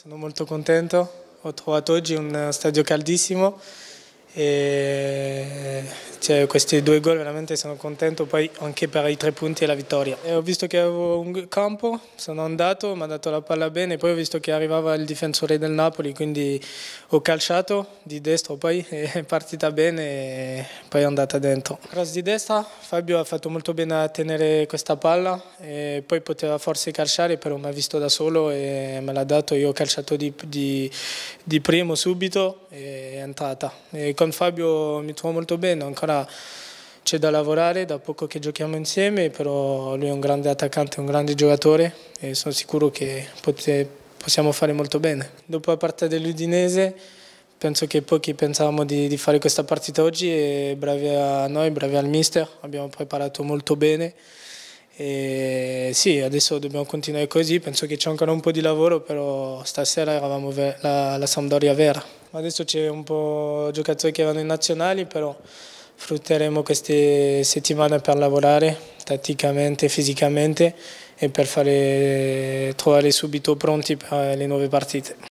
Sono molto contento, ho trovato oggi un eh, stadio caldissimo e cioè, questi due gol veramente sono contento, poi anche per i tre punti e la vittoria. E ho visto che avevo un campo, sono andato, mi ha dato la palla bene, poi ho visto che arrivava il difensore del Napoli, quindi ho calciato di destra, poi è partita bene e poi è andata dentro. Cross di destra, Fabio ha fatto molto bene a tenere questa palla, e poi poteva forse calciare, però mi ha visto da solo e me l'ha dato, io ho calciato di, di, di primo subito e è entrata. E con Fabio mi trovo molto bene, ancora c'è da lavorare, da poco che giochiamo insieme, però lui è un grande attaccante, un grande giocatore e sono sicuro che possiamo fare molto bene. Dopo la partita dell'Udinese penso che pochi pensavamo di, di, fare questa partita oggi e bravi a noi, bravi al mister, abbiamo preparato molto bene. E sì, adesso dobbiamo continuare così, penso che c'è ancora un po' di lavoro, però stasera eravamo la, la Sampdoria vera. Adesso c'è un po' giocatori che vanno in nazionali, però sfrutteremo queste settimane per lavorare tatticamente, fisicamente e per fare, trovare subito pronti per le nuove partite.